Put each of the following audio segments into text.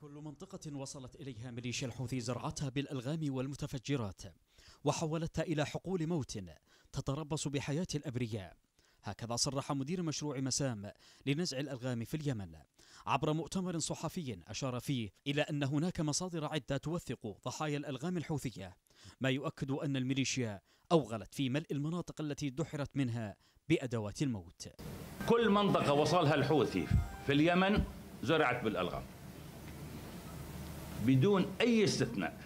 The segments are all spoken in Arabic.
كل منطقة وصلت إليها ميليشيا الحوثي زرعتها بالألغام والمتفجرات وحولتها إلى حقول موت تتربص بحياة الأبرياء هكذا صرح مدير مشروع مسام لنزع الألغام في اليمن عبر مؤتمر صحفي أشار فيه إلى أن هناك مصادر عدة توثق ضحايا الألغام الحوثية ما يؤكد أن الميليشيا أوغلت في ملء المناطق التي دحرت منها بأدوات الموت كل منطقة وصلها الحوثي في اليمن زرعت بالألغام بدون أي استثناء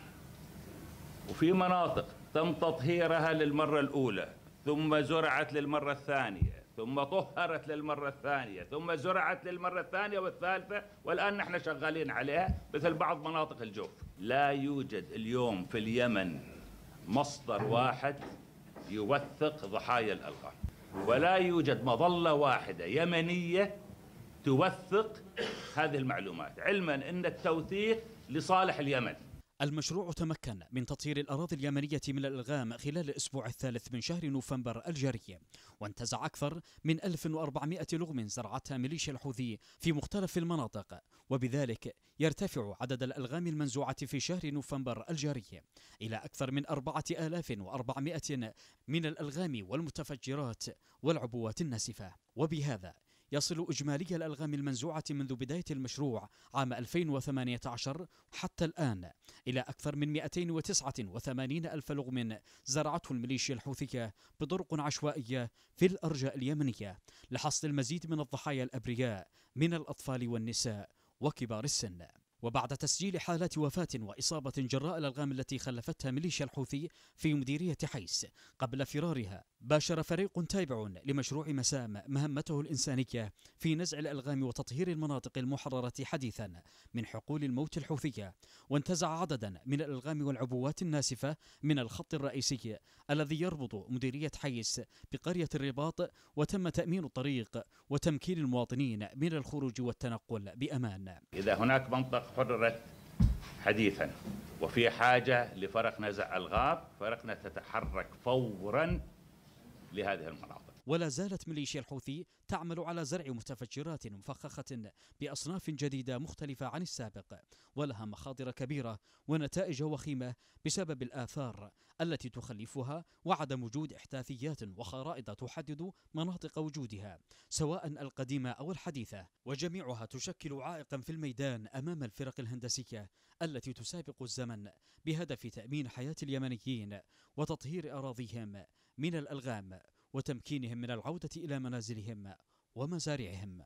وفي مناطق تم تطهيرها للمرة الأولى ثم زرعت للمرة الثانية ثم طهرت للمرة الثانية ثم زرعت للمرة الثانية والثالثة والآن نحن شغالين عليها مثل بعض مناطق الجوف لا يوجد اليوم في اليمن مصدر واحد يوثق ضحايا الألغام ولا يوجد مظلة واحدة يمنية توثق هذه المعلومات علما أن التوثيق لصالح اليمن المشروع تمكن من تطهير الأراضي اليمنية من الألغام خلال الأسبوع الثالث من شهر نوفمبر الجاري وانتزع أكثر من 1400 لغم زرعتها ميليشيا الحوثي في مختلف المناطق وبذلك يرتفع عدد الألغام المنزوعة في شهر نوفمبر الجاري إلى أكثر من 4400 من الألغام والمتفجرات والعبوات الناسفة وبهذا يصل إجمالي الألغام المنزوعة منذ بداية المشروع عام 2018 حتى الآن إلى أكثر من 289 ألف لغم زرعته الميليشيا الحوثية بطرق عشوائية في الأرجاء اليمنية لحصد المزيد من الضحايا الأبرياء من الأطفال والنساء وكبار السن وبعد تسجيل حالات وفاة وإصابة جراء الألغام التي خلفتها ميليشيا الحوثي في مديرية حيس قبل فرارها باشر فريق تابع لمشروع مسام مهمته الإنسانية في نزع الألغام وتطهير المناطق المحررة حديثا من حقول الموت الحوثية وانتزع عددا من الألغام والعبوات الناسفة من الخط الرئيسي الذي يربط مديرية حيس بقرية الرباط وتم تأمين الطريق وتمكين المواطنين من الخروج والتنقل بأمان إذا هناك منطقة قررت حديثا وفي حاجة لفرق نزع الغاب فرقنا تتحرك فورا لهذه المناطق ولا زالت ميليشيا الحوثي تعمل على زرع متفجرات مفخخة بأصناف جديدة مختلفة عن السابق ولها مخاطر كبيرة ونتائج وخيمة بسبب الآثار التي تخلفها وعدم وجود إحداثيات وخرائط تحدد مناطق وجودها سواء القديمة أو الحديثة وجميعها تشكل عائقا في الميدان أمام الفرق الهندسية التي تسابق الزمن بهدف تأمين حياة اليمنيين وتطهير أراضيهم من الألغام وتمكينهم من العودة إلى منازلهم ومزارعهم